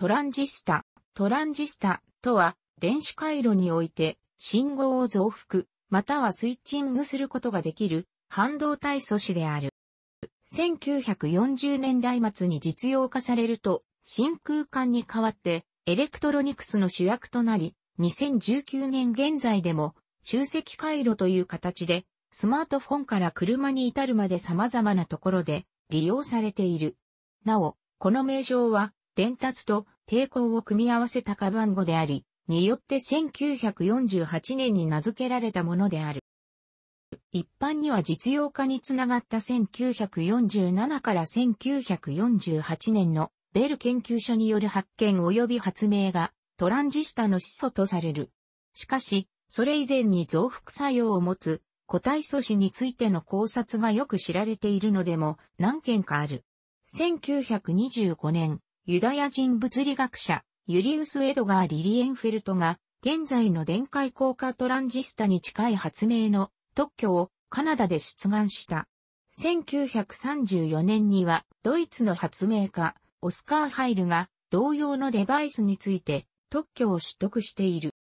トランジスタ、トランジスタとは、電子回路において、信号を増幅、またはスイッチングすることができる、半導体素子である。1940年代末に実用化されると、真空管に代わって、エレクトロニクスの主役となり、2019年現在でも、集積回路という形で、スマートフォンから車に至るまで様々なところで利用されている。なお、この名称は伝達と抵抗を組み合わせたカバン語であり、によって1948年に名付けられたものである。一般には実用化につながった1947から1948年のベル研究所による発見及び発明がトランジスタの始祖とされる。しかし、それ以前に増幅作用を持つ個体素子についての考察がよく知られているのでも何件かある。1925年、ユダヤ人物理学者、ユリウス・エドガー・リリエンフェルトが、現在の電解効果トランジスタに近い発明の特許をカナダで出願した。1934年にはドイツの発明家オスカー・ハイルが同様のデバイスについて特許を取得している。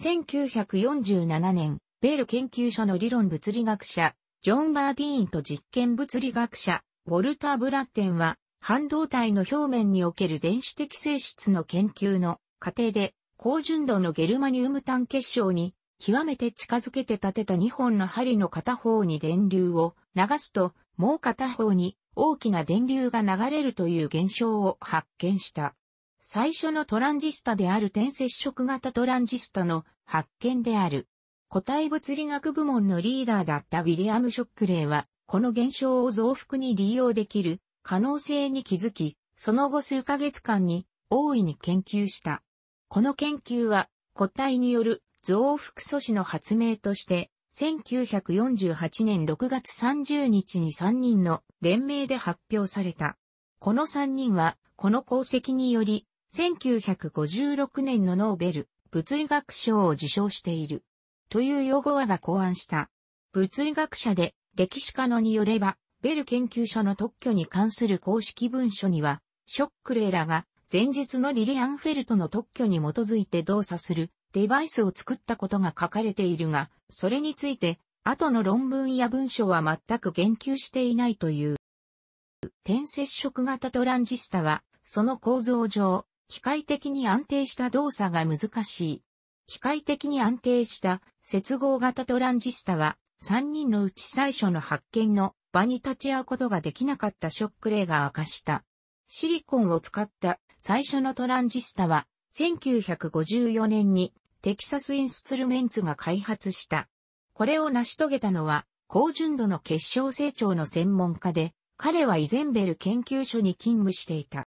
1947年、ベール研究所の理論物理学者、ジョン・バーディーンと実験物理学者、ウォルター・ブラッテンは半導体の表面における電子的性質の研究の過程で、高純度のゲルマニウム炭結晶に極めて近づけて立てた2本の針の片方に電流を流すと、もう片方に大きな電流が流れるという現象を発見した。最初のトランジスタである転接触型トランジスタの発見である。個体物理学部門のリーダーだったウィリアム・ショックレイは、この現象を増幅に利用できる可能性に気づき、その後数ヶ月間に大いに研究した。この研究は個体による増幅素子の発明として、1948年6月30日に3人の連名で発表された。この3人は、この功績により、1956年のノーベル物理学賞を受賞している。という用語アが考案した。物理学者で歴史家のによれば、ベル研究所の特許に関する公式文書には、ショックレーラが前述のリリアンフェルトの特許に基づいて動作するデバイスを作ったことが書かれているが、それについて後の論文や文書は全く言及していないという。点接触型トランジスタは、その構造上、機械的に安定した動作が難しい。機械的に安定した接合型トランジスタは、3人のうち最初の発見の場に立ち会うことができなかったショックレが明かした。シリコンを使った最初のトランジスタは、1954年にテキサスインスツルメンツが開発した。これを成し遂げたのは、高純度の結晶成長の専門家で、彼はイゼンベル研究所に勤務していた。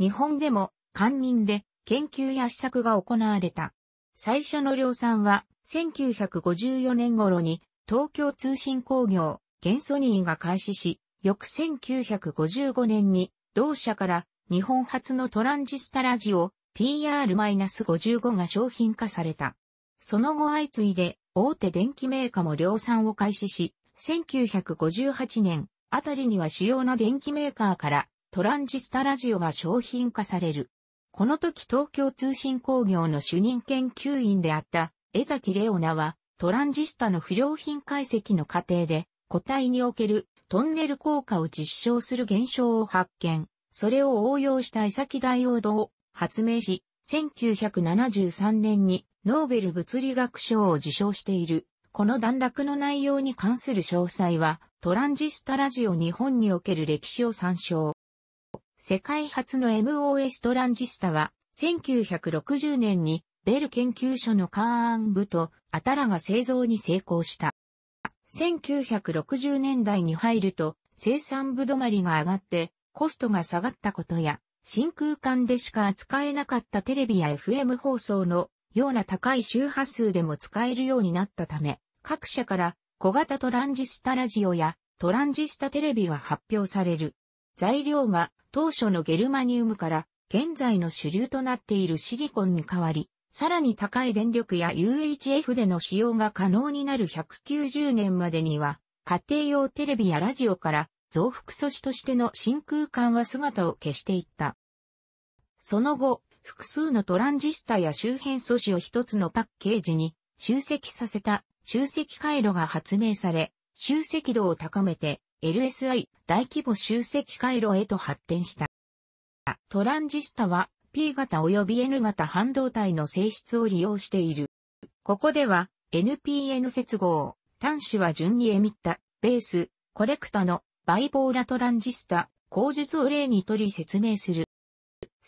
日本でも官民で研究や試作が行われた。最初の量産は1954年頃に東京通信工業元ニーが開始し、翌1955年に同社から日本初のトランジスタラジオ TR-55 が商品化された。その後相次いで大手電機メーカーも量産を開始し、1958年あたりには主要な電機メーカーからトランジスタラジオが商品化される。この時東京通信工業の主任研究員であった江崎レオナはトランジスタの不良品解析の過程で個体におけるトンネル効果を実証する現象を発見、それを応用したイサキダイオードを発明し、1973年にノーベル物理学賞を受賞している。この段落の内容に関する詳細は、トランジスタラジオ日本における歴史を参照。世界初の MOS トランジスタは、1960年にベル研究所のカーン部とアタラが製造に成功した。1960年代に入ると生産部止まりが上がってコストが下がったことや、真空管でしか扱えなかったテレビや FM 放送のような高い周波数でも使えるようになったため、各社から小型トランジスタラジオやトランジスタテレビが発表される。材料が当初のゲルマニウムから現在の主流となっているシリコンに代わり、さらに高い電力や UHF での使用が可能になる190年までには、家庭用テレビやラジオから増幅素子としての真空管は姿を消していった。その後、複数のトランジスタや周辺素子を一つのパッケージに集積させた集積回路が発明され、集積度を高めて LSI 大規模集積回路へと発展した。トランジスタは P 型及び N 型半導体の性質を利用している。ここでは NPN 接合、端子は順にエミッタ、ベース、コレクタのバイポーラトランジスタ、口述を例にとり説明する。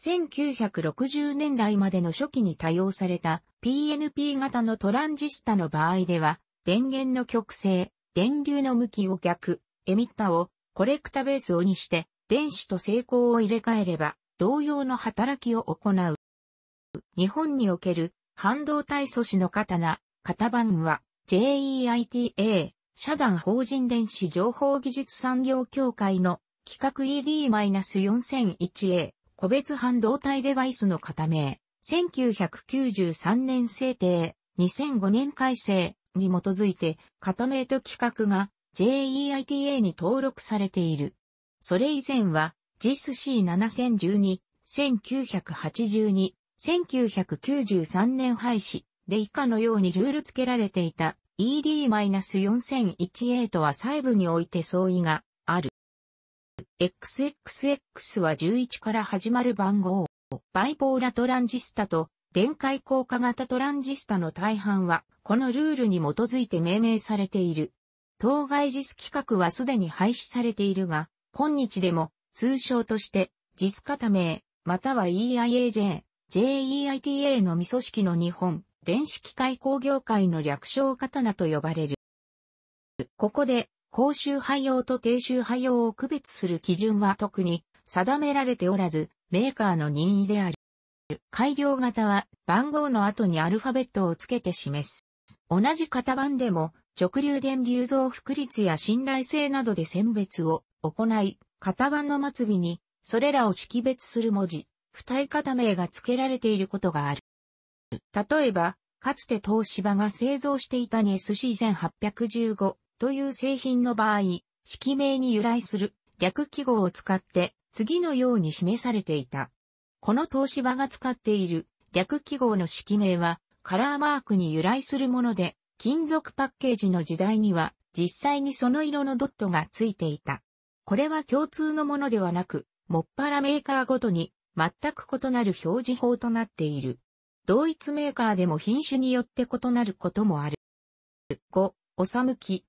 1960年代までの初期に多用された PNP 型のトランジスタの場合では、電源の極性、電流の向きを逆、エミッタをコレクタベースをにして、電子と成功を入れ替えれば、同様の働きを行う。日本における半導体素子の刀、型番は JEITA 社団法人電子情報技術産業協会の企画 ED-4001A 個別半導体デバイスの型名1993年制定2005年改正に基づいて型名と規格が JEITA に登録されている。それ以前は JIS C7012、1982、1993年廃止で以下のようにルール付けられていた ED-4001A とは細部において相違がある。XXX は11から始まる番号。バイポーラトランジスタと電解硬化型トランジスタの大半はこのルールに基づいて命名されている。当該 JIS 規格はすでに廃止されているが、今日でも通称として、ジスカタ名、または EIAJ、JEITA の未組織の日本、電子機械工業会の略称刀と呼ばれる。ここで、公衆廃用と低周廃用を区別する基準は特に定められておらず、メーカーの任意である。改良型は番号の後にアルファベットをつけて示す。同じ型番でも直流電流増幅率や信頼性などで選別を行い、型番の末尾に、それらを識別する文字、二重型名が付けられていることがある。例えば、かつて東芝が製造していた NSC1815 という製品の場合、式名に由来する略記号を使って次のように示されていた。この東芝が使っている略記号の式名はカラーマークに由来するもので、金属パッケージの時代には実際にその色のドットがついていた。これは共通のものではなく、もっぱらメーカーごとに全く異なる表示法となっている。同一メーカーでも品種によって異なることもある。5、おさむき。